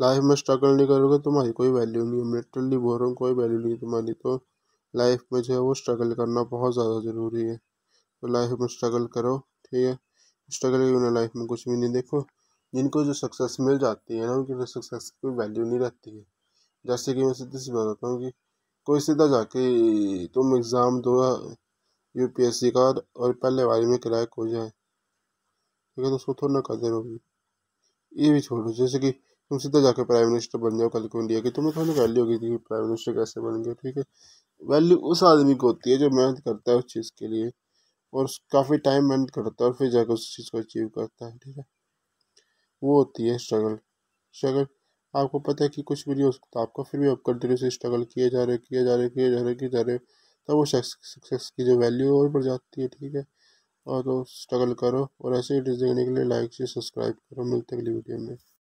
life में struggle नहीं करोगे तुम्हारी कोई वैल्यू नहीं है मेटरली बोल रहा हूँ कोई वैल्यू नहीं है तुम्हारी तो लाइफ में जो है वो स्ट्रगल करना बहुत ज़्यादा ज़रूरी है तो लाइफ में स्ट्रगल करो ठीक है स्ट्रगल के बिना लाइफ में कुछ भी नहीं देखो जिनको जो सक्सेस मिल जाती है ना उनकी सक्सेस की कोई वैल्यू नहीं रहती है जैसे कि मैं सीधे सी बताता हूँ कि कोई सीधा जाके तुम एग्ज़ाम दो यू सी का और पहले बारी में क्रैक हो जाए ठीक है तो उसको थोड़ा ना कदर होगी ये भी छोड़ो जैसे कि तुम सीधा जाके प्राइम मिनिस्टर बन जाओ कल को इंडिया की तुम्हें थोड़ी वैल्यू होगी कि प्राइम मिनिस्टर कैसे बन गए ठीक है वैल्यू उस आदमी को होती है जो मेहनत करता है उस चीज़ के लिए और काफ़ी टाइम मेहनत करता है और फिर जाकर उस चीज़ को अचीव करता है ठीक है वो होती है स्ट्रगल स्ट्रगल आपको पता है कि कुछ भी नहीं हो सकता आपका फिर भी आप कंटिन्यू से स्ट्रगल किए जा रहे किए जा रहे किए जा रहे किए जा रहे तब वो सक्सेस की जो वैल्यू है वो बढ़ जाती है ठीक है और तो स्ट्रगल करो और ऐसे ही डिजाइन देखने के लिए लाइक से सब्सक्राइब करो मिलते अगली वीडियो में